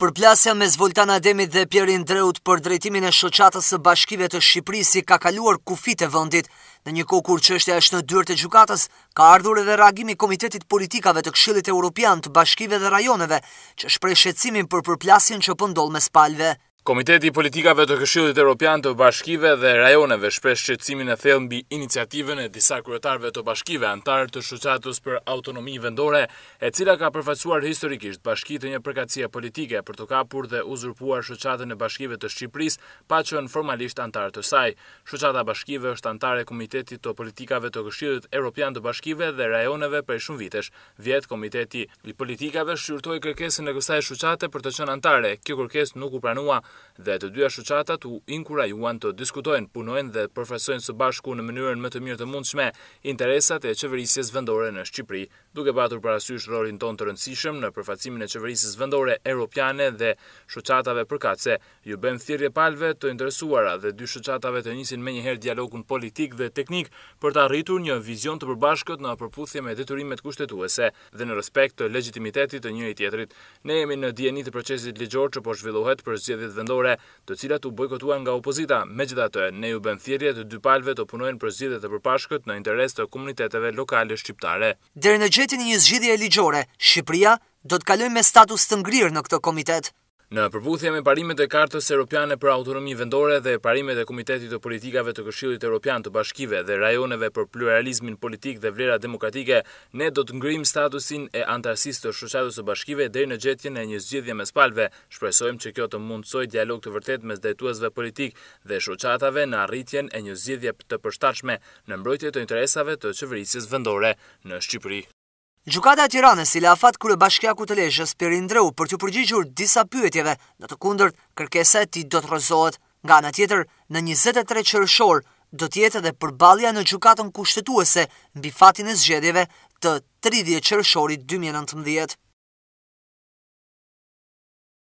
Përplasja mes Voltan Ademit dhe Pierin Dreut për drejtimin e shoqatës së bashkive të Shqipërisë ka kaluar kufit e vendit. Në një kohë kur çështja është në dyrë të gjukatës, ka ardhur edhe reagimi i Komitetit Politikave të Këshillit Evropian të Bashkive dhe Rajoneve, që shpreh shqetësimin për porplasjen që po ndodh mes palëve. Komiteti i politikave të Këshillit Evropian të Bashkive dhe Rajoneve shpreh shqetësimin e thellë mbi iniciativën e disa kryetarëve të bashkive antarë të shoqatës për autonomi vendore, e cila ka përfaceur historikisht bashkitë një përkatësia politike për të kapur dhe uzurpuar shoqatën e bashkive të Shqipërisë, pa qenë formalisht antarë të saj. Shoqata bashkive është antarë e Komitetit të Politikave të Këshillit Evropian të Bashkive dhe Rajoneve për shumë vitesh. Vjetë Komiteti i Politikave shqyrtoi kërkesën e kësaj shoqate për të qenë antarë. Kjo kërkesë nuk u pranua dhe të dyja shoqatat u inkurajuan të diskutojnë, punojnë dhe përfasojnë së bashku në mënyrën më të mirë të mundshme interesat e qeverisjes vendore në Shqipëri, duke patur parasysh rolin tonë të rëndësishëm në përfacimin e qeverisjes vendore europiane dhe shoqatave përkatëse. Ju bëm thirrje palëve të interesuara dhe dy shoqatave të nisin me njëherë dialogun politik dhe teknik për të arritur një vizion të përbashkët në përputhje me detyrimet kushtetuese dhe në respekt të legitimitetit të njëri tjetrit. Ne jemi në dieni të procesit ligjor që po zhvillohet për zgjedhjet ndore të cilat u bojkotuan nga opozita. Me gjitha të e, ne ju bënë thjerje të dy palve të punojnë për zhjidhete për pashkët në interes të komuniteteve lokale shqiptare. Dere në gjetin një zhjidhje ligjore, Shqipria do të kalojë me status të ngrirë në këtë komitet. Në përputhje me parimet e kartës e Europiane për Autonomi Vendore dhe parimet e Komitetit të Politikave të Këshillit Europian të Bashkive dhe rajoneve për pluralizmin politik dhe vlera demokratike, ne do të ngrim statusin e antarësis të Shqoqatës të Bashkive dhe në gjetjen e një zgjidhje me spalve. Shpresojmë që kjo të mundësoj dialog të vërtet me drejtuesve politik dhe Shqoqatave në arritjen e një zgjidhje të përstashme në mbrojtje të interesave të qeverisjes vendore në Shqipëri. Gjukata e tirane si le afat kure bashkja ku të leshës për indreu për të përgjigjur disa pyetjeve në të kundërt kërkeset ti do të rëzohet nga në tjetër në 23 qërëshor do tjetë edhe përbalja në gjukatën kushtetuese në bifatin e zgjedjeve të 30 qërëshorit 2019.